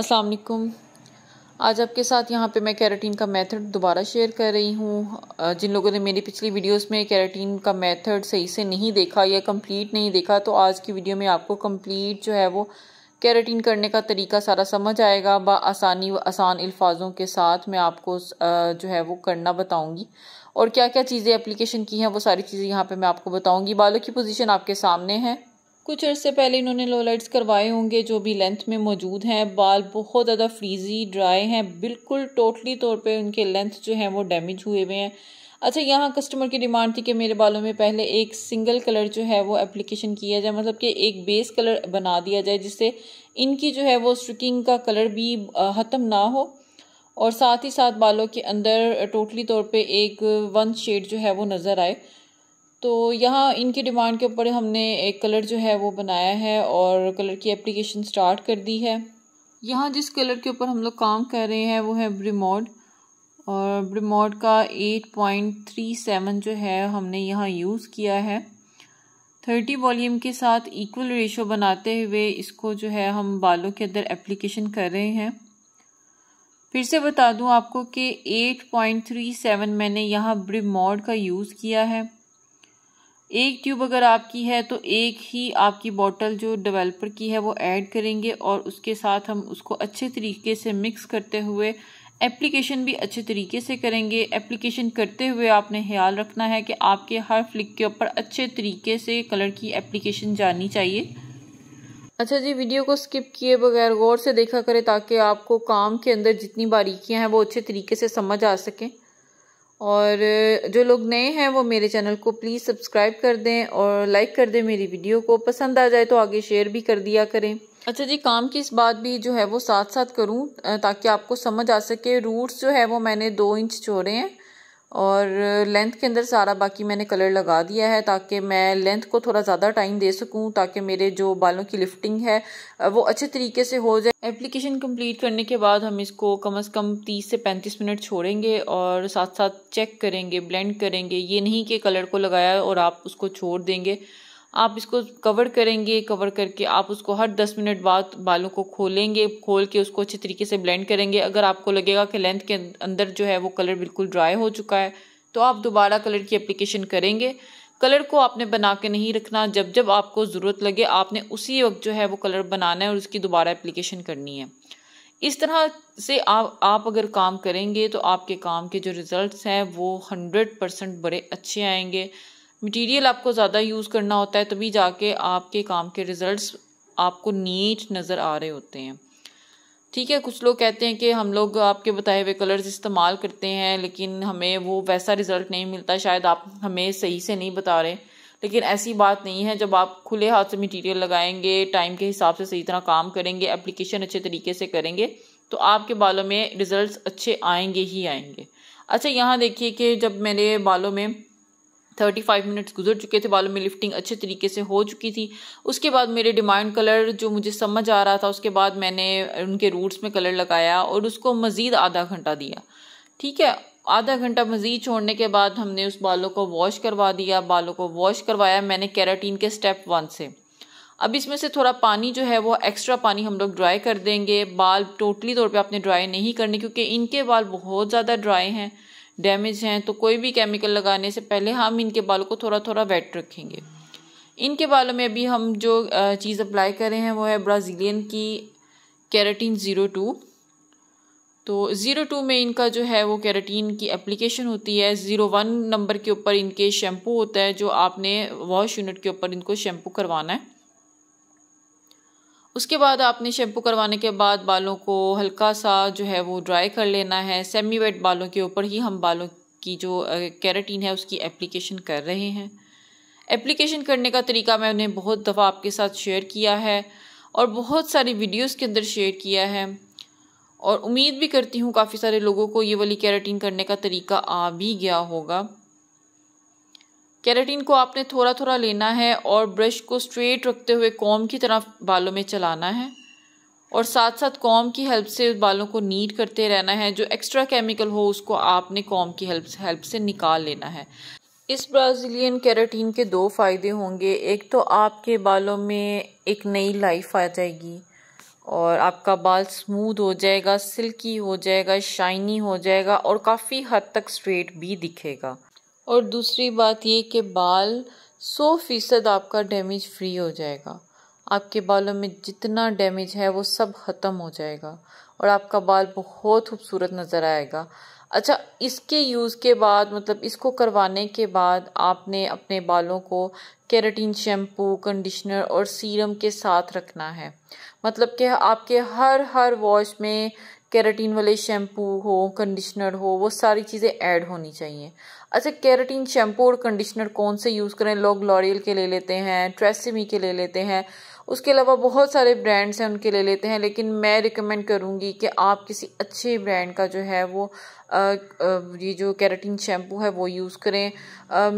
अस्सलाम वालेकुम आज आपके साथ यहाँ पे मैं कैरेटीन का मेथड दोबारा शेयर कर रही हूँ जिन लोगों ने मेरी पिछली वीडियोस में कैरेटीन का मेथड सही से नहीं देखा या कंप्लीट नहीं देखा तो आज की वीडियो में आपको कंप्लीट जो है वो कैरेटीन करने का तरीका सारा समझ आएगा बा आसानी व आसान अल्फाजों के साथ मैं आपको जो है वो करना बताऊँगी और क्या क्या चीज़ें एप्लीकेशन की हैं वो सारी चीज़ें यहाँ पर मैं आपको बताऊँगी बालों की पोजिशन आपके सामने है कुछ अर्से पहले इन्होंने लोलाइट्स करवाए होंगे जो भी लेंथ में मौजूद हैं बाल बहुत ज़्यादा फ्रीजी ड्राई हैं बिल्कुल टोटली तौर पे उनके लेंथ जो है वो डैमेज हुए हुए हैं अच्छा यहाँ कस्टमर की डिमांड थी कि मेरे बालों में पहले एक सिंगल कलर जो है वो एप्लीकेशन किया जाए मतलब कि एक बेस कलर बना दिया जाए जिससे इनकी जो है वो स्ट्रिकिंग का कलर भी ख़त्म ना हो और साथ ही साथ बालों के अंदर टोटली तौर पर एक वन शेड जो है वो नज़र आए तो यहाँ इनकी डिमांड के ऊपर हमने एक कलर जो है वो बनाया है और कलर की एप्लीकेशन स्टार्ट कर दी है यहाँ जिस कलर के ऊपर हम लोग काम कर रहे हैं वो है ब्रिमोड और ब्रिमोड का 8.37 जो है हमने यहाँ यूज़ किया है 30 वॉल्यूम के साथ इक्वल रेशो बनाते हुए इसको जो है हम बालों के अंदर एप्लीकेशन कर रहे हैं फिर से बता दूं आपको कि 8.37 मैंने यहाँ ब्रिमोड का यूज़ किया है एक ट्यूब अगर आपकी है तो एक ही आपकी बॉटल जो डेवलपर की है वो ऐड करेंगे और उसके साथ हम उसको अच्छे तरीके से मिक्स करते हुए एप्लीकेशन भी अच्छे तरीके से करेंगे एप्लीकेशन करते हुए आपने ख्याल रखना है कि आपके हर फ्लिक के ऊपर अच्छे तरीके से कलर की एप्लीकेशन जानी चाहिए अच्छा जी वीडियो को स्किप किए बगैर गौर से देखा करें ताकि आपको काम के अंदर जितनी बारीकियां हैं वो अच्छे तरीके से समझ आ सकें और जो लोग नए हैं वो मेरे चैनल को प्लीज़ सब्सक्राइब कर दें और लाइक कर दें मेरी वीडियो को पसंद आ जाए तो आगे शेयर भी कर दिया करें अच्छा जी काम की इस बात भी जो है वो साथ साथ करूं ताकि आपको समझ आ सके रूट्स जो है वो मैंने दो इंच छोड़े हैं और लेंथ के अंदर सारा बाकी मैंने कलर लगा दिया है ताकि मैं लेंथ को थोड़ा ज़्यादा टाइम दे सकूं ताकि मेरे जो बालों की लिफ्टिंग है वो अच्छे तरीके से हो जाए एप्लीकेशन कंप्लीट करने के बाद हम इसको कम अज़ कम 30 से 35 मिनट छोड़ेंगे और साथ साथ चेक करेंगे ब्लेंड करेंगे ये नहीं कि कलर को लगाया और आप उसको छोड़ देंगे आप इसको कवर करेंगे कवर करके आप उसको हर दस मिनट बाद बालों को खोलेंगे खोल के उसको अच्छे तरीके से ब्लेंड करेंगे अगर आपको लगेगा कि लेंथ के अं-, अंदर जो है वो कलर बिल्कुल ड्राई हो चुका है तो आप दोबारा कलर की एप्लीकेशन करेंगे कलर को आपने बना के नहीं रखना जब जब आपको ज़रूरत लगे आपने उसी वक्त जो है वो कलर बनाना है और उसकी दोबारा एप्लीकेशन करनी है इस तरह से आप आप अगर काम करेंगे तो आपके काम के जो रिज़ल्ट्स हैं वो हंड्रेड परसेंट बड़े अच्छे आएंगे मटेरियल आपको ज़्यादा यूज़ करना होता है तभी जाके आपके काम के रिज़ल्ट आपको नीट नज़र आ रहे होते हैं ठीक है कुछ लोग कहते हैं कि हम लोग आपके बताए हुए कलर्स इस्तेमाल करते हैं लेकिन हमें वो वैसा रिज़ल्ट नहीं मिलता शायद आप हमें सही से नहीं बता रहे लेकिन ऐसी बात नहीं है जब आप खुले हाथ से मटेरियल लगाएंगे टाइम के हिसाब से सही तरह काम करेंगे एप्लीकेशन अच्छे तरीके से करेंगे तो आपके बालों में रिज़ल्ट अच्छे आएंगे ही आएंगे अच्छा यहाँ देखिए कि जब मेरे बालों में थर्टी फाइव मिनट्स गुजर चुके थे बालों में लिफ्टिंग अच्छे तरीके से हो चुकी थी उसके बाद मेरे डिमांड कलर जो मुझे समझ आ रहा था उसके बाद मैंने उनके रूट्स में कलर लगाया और उसको मज़ीद आधा घंटा दिया ठीक है आधा घंटा मज़ीद छोड़ने के बाद हमने उस बालों को वॉश करवा दिया बालों को वॉश करवाया मैंने कैराटीन के स्टेप वन से अब इसमें से थोड़ा पानी जो है वो एक्स्ट्रा पानी हम लोग ड्राई कर देंगे बाल टोटली तौर पे आपने ड्राई नहीं करने क्योंकि इनके बाल बहुत ज़्यादा ड्राई हैं डैमेज हैं तो कोई भी केमिकल लगाने से पहले हम इनके बालों को थोड़ा थोड़ा वेट रखेंगे इनके बालों में अभी हम जो चीज़ अप्लाई कर रहे हैं वो है ब्राज़ीलियन की कैरेटीन ज़ीरो टू तो ज़ीरो टू में इनका जो है वो कैरेटीन की एप्लीकेशन होती है ज़ीरो वन नंबर के ऊपर इनके शैम्पू होता है जो आपने वॉश यूनिट के ऊपर इनको शैम्पू करवाना है उसके बाद आपने शैम्पू करवाने के बाद बालों को हल्का सा जो है वो ड्राई कर लेना है सेमी वेट बालों के ऊपर ही हम बालों की जो कैरेटीन है उसकी एप्लीकेशन कर रहे हैं एप्लीकेशन करने का तरीका मैं उन्हें बहुत दफ़ा आपके साथ शेयर किया है और बहुत सारी वीडियोस के अंदर शेयर किया है और उम्मीद भी करती हूँ काफ़ी सारे लोगों को ये वाली कैरेटीन करने का तरीका आ भी गया होगा कैरेटीन को आपने थोड़ा थोड़ा लेना है और ब्रश को स्ट्रेट रखते हुए कॉम की तरफ बालों में चलाना है और साथ साथ कॉम की हेल्प से बालों को नीट करते रहना है जो एक्स्ट्रा केमिकल हो उसको आपने कॉम की हेल्प हेल्प से निकाल लेना है इस ब्राज़ीलियन केराटीन के दो फ़ायदे होंगे एक तो आपके बालों में एक नई लाइफ आ जाएगी और आपका बाल स्मूथ हो जाएगा सिल्की हो जाएगा शाइनी हो जाएगा और काफ़ी हद तक स्ट्रेट भी दिखेगा और दूसरी बात ये कि बाल सौ फीसद आपका डैमेज फ्री हो जाएगा आपके बालों में जितना डैमेज है वो सब ख़त्म हो जाएगा और आपका बाल बहुत खूबसूरत नज़र आएगा अच्छा इसके यूज़ के बाद मतलब इसको करवाने के बाद आपने अपने बालों को केराटिन शैम्पू कंडीशनर और सीरम के साथ रखना है मतलब कि आपके हर हर वॉश में केराटिन वाले शैम्पू हो कंडीशनर हो वो सारी चीज़ें ऐड होनी चाहिए अच्छा केराटिन शैम्पू और कंडीशनर कौन से यूज़ करें लोग लॉरियल के ले लेते हैं ट्रेसिमी के ले लेते हैं उसके अलावा बहुत सारे ब्रांड्स हैं उनके ले लेते हैं लेकिन मैं रिकमेंड करूँगी कि आप किसी अच्छे ब्रांड का जो है वो ये जो कैराटीन शैम्पू है वो यूज़ करें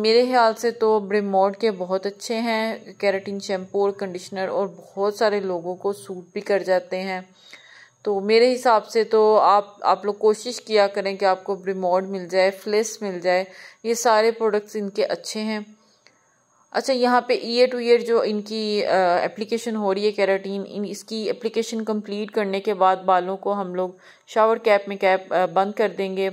मेरे ख्याल से तो ब्रिमोड के बहुत अच्छे हैं कैराटीन शैम्पू और कंडीशनर और बहुत सारे लोगों को सूट भी कर जाते हैं तो मेरे हिसाब से तो आप आप लोग कोशिश किया करें कि आपको ब्रिमोड मिल जाए फ्लिस मिल जाए ये सारे प्रोडक्ट्स इनके अच्छे हैं अच्छा यहाँ पे ईयर टू ईयर जो इनकी एप्लीकेशन हो रही है कैराटीन इन इसकी एप्लीकेशन कंप्लीट करने के बाद बालों को हम लोग शावर कैप में कैप बंद कर देंगे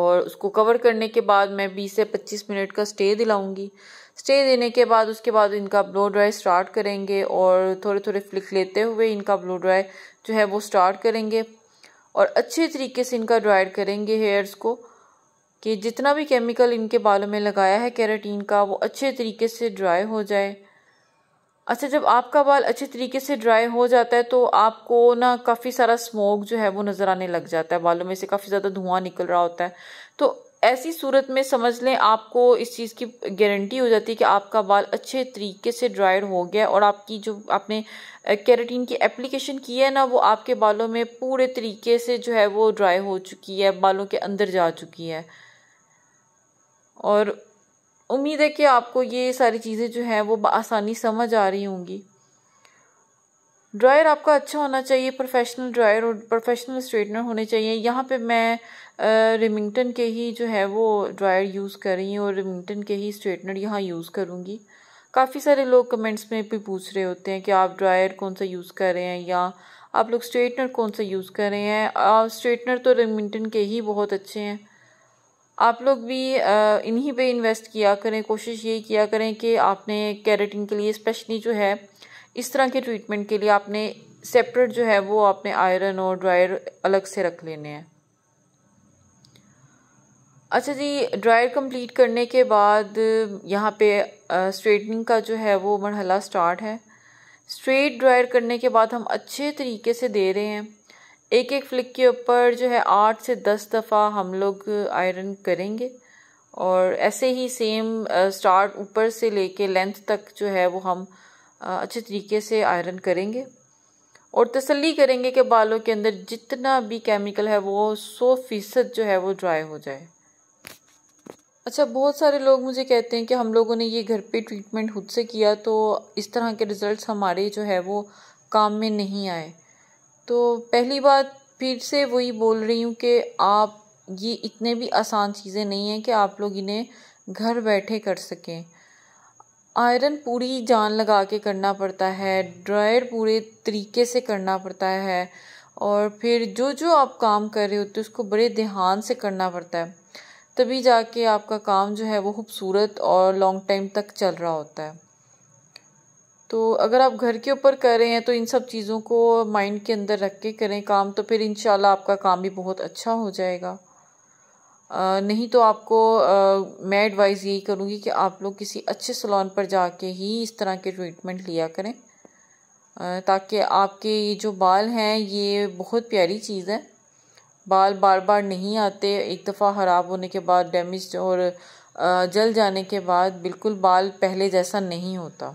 और उसको कवर करने के बाद मैं 20 से 25 मिनट का स्टे दिलाऊंगी स्टे देने के बाद उसके बाद इनका ब्लो ड्राई स्टार्ट करेंगे और थोड़े थोड़े फ्लिक लेते हुए इनका ब्लो ड्राई जो है वो स्टार्ट करेंगे और अच्छे तरीके से इनका ड्राइड करेंगे हेयर्स को कि जितना भी केमिकल इनके बालों में लगाया है कैराटीन का वो अच्छे तरीके से ड्राई हो जाए अच्छा जब आपका बाल अच्छे तरीके से ड्राई हो जाता है तो आपको ना काफ़ी सारा स्मोक जो है वो नज़र आने लग जाता है बालों में से काफ़ी ज़्यादा धुआं निकल रहा होता है तो ऐसी सूरत में समझ लें आपको इस चीज़ की गारंटी हो जाती है कि आपका बाल अच्छे तरीके से ड्राइड हो गया और आपकी जो आपने कैरेटीन की एप्लीकेशन की है ना वो आपके बालों में पूरे तरीके से जो है वो ड्राई हो चुकी है बालों के अंदर जा चुकी है और उम्मीद है कि आपको ये सारी चीज़ें जो हैं वो आसानी समझ आ रही होंगी ड्रायर आपका अच्छा होना चाहिए प्रोफेशनल ड्रायर और प्रोफेशनल स्ट्रेटनर होने चाहिए यहाँ पे मैं रिमिंगटन के ही जो है वो ड्रायर यूज़ कर रही हूँ और रिमिंगटन के ही स्ट्रेटनर यहाँ यूज़ करूँगी काफ़ी सारे लोग कमेंट्स में भी पूछ रहे होते हैं कि आप ड्रायर कौन सा यूज़ कर रहे हैं या आप लोग स्ट्रेटनर कौन सा यूज़ कर रहे हैं स्ट्रेटनर तो रिमिंगटन के ही बहुत अच्छे हैं आप लोग भी इन्हीं पे इन्वेस्ट किया करें कोशिश यही किया करें कि आपने कैरेटिन के लिए स्पेशली जो है इस तरह के ट्रीटमेंट के लिए आपने सेपरेट जो है वो आपने आयरन और ड्रायर अलग से रख लेने हैं अच्छा जी ड्रायर कंप्लीट करने के बाद यहाँ पे स्ट्रेटनिंग का जो है वो मरहला स्टार्ट है स्ट्रेट ड्रायर करने के बाद हम अच्छे तरीके से दे रहे हैं एक एक फ्लिक के ऊपर जो है आठ से दस दफ़ा हम लोग आयरन करेंगे और ऐसे ही सेम स्टार्ट ऊपर से लेके लेंथ तक जो है वो हम अच्छे तरीके से आयरन करेंगे और तसल्ली करेंगे कि बालों के अंदर जितना भी केमिकल है वो सौ फीसद जो है वो ड्राई हो जाए अच्छा बहुत सारे लोग मुझे कहते हैं कि हम लोगों ने ये घर पे ट्रीटमेंट खुद से किया तो इस तरह के रिज़ल्ट हमारे जो है वो काम में नहीं आए तो पहली बात फिर से वही बोल रही हूँ कि आप ये इतने भी आसान चीज़ें नहीं हैं कि आप लोग इन्हें घर बैठे कर सकें आयरन पूरी जान लगा के करना पड़ता है ड्रायर पूरे तरीके से करना पड़ता है और फिर जो जो आप काम कर रहे होते हैं उसको बड़े ध्यान से करना पड़ता है तभी जाके आपका काम जो है वो खूबसूरत और लॉन्ग टाइम तक चल रहा होता है तो अगर आप घर के ऊपर कर रहे हैं तो इन सब चीज़ों को माइंड के अंदर रख के करें काम तो फिर इन आपका काम भी बहुत अच्छा हो जाएगा नहीं तो आपको मैं एडवाइज़ यही करूँगी कि आप लोग किसी अच्छे सलोन पर जाके ही इस तरह के ट्रीटमेंट लिया करें ताकि आपके ये जो बाल हैं ये बहुत प्यारी चीज़ है बाल बार बार नहीं आते एक दफ़ा ख़राब होने के बाद डैमेज और जल जाने के बाद बिल्कुल बाल पहले जैसा नहीं होता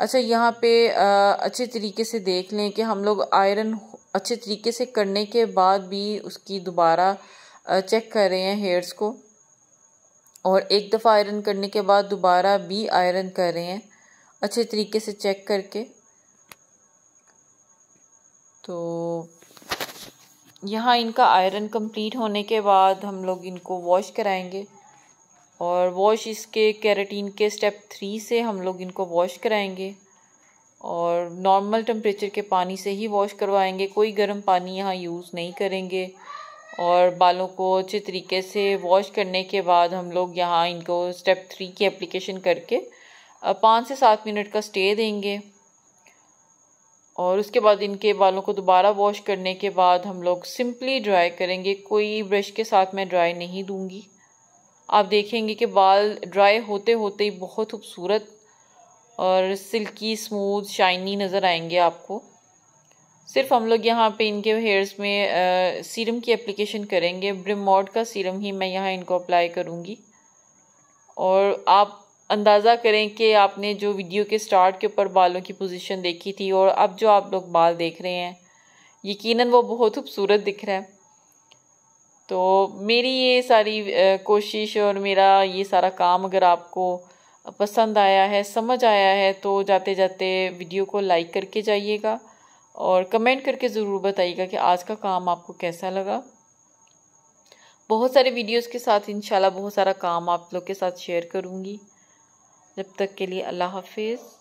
अच्छा यहाँ पे अच्छे तरीके से देख लें कि हम लोग आयरन अच्छे तरीके से करने के बाद भी उसकी दोबारा चेक कर रहे हैं हेयर्स को और एक दफ़ा आयरन करने के बाद दोबारा भी आयरन कर रहे हैं अच्छे तरीके से चेक करके तो यहाँ इनका आयरन कंप्लीट होने के बाद हम लोग इनको वॉश कराएंगे और वॉश इसके कैरेटीन के स्टेप थ्री से हम लोग इनको वॉश कराएंगे और नॉर्मल टेम्परेचर के पानी से ही वॉश करवाएंगे कोई गर्म पानी यहाँ यूज़ नहीं करेंगे और बालों को अच्छे तरीके से वॉश करने के बाद हम लोग यहाँ इनको स्टेप थ्री की एप्लीकेशन करके पाँच से सात मिनट का स्टे देंगे और उसके बाद इनके बालों को दोबारा वॉश करने के बाद हम लोग सिंपली ड्राई करेंगे कोई ब्रश के साथ मैं ड्राई नहीं दूंगी आप देखेंगे कि बाल ड्राई होते होते ही बहुत खूबसूरत और सिल्की स्मूथ शाइनी नज़र आएंगे आपको सिर्फ हम लोग यहाँ पे इनके हेयर्स में सीरम की एप्लीकेशन करेंगे ब्रिमोड का सीरम ही मैं यहाँ इनको अप्लाई करूँगी और आप अंदाज़ा करें कि आपने जो वीडियो के स्टार्ट के ऊपर बालों की पोजीशन देखी थी और अब जो आप लोग बाल देख रहे हैं यकीनन वो बहुत खूबसूरत दिख रहा है तो मेरी ये सारी कोशिश और मेरा ये सारा काम अगर आपको पसंद आया है समझ आया है तो जाते जाते वीडियो को लाइक करके जाइएगा और कमेंट करके ज़रूर बताइएगा कि आज का काम आपको कैसा लगा बहुत सारे वीडियोस के साथ इंशाल्लाह बहुत सारा काम आप लोग के साथ शेयर करूँगी जब तक के लिए अल्लाह हाफिज़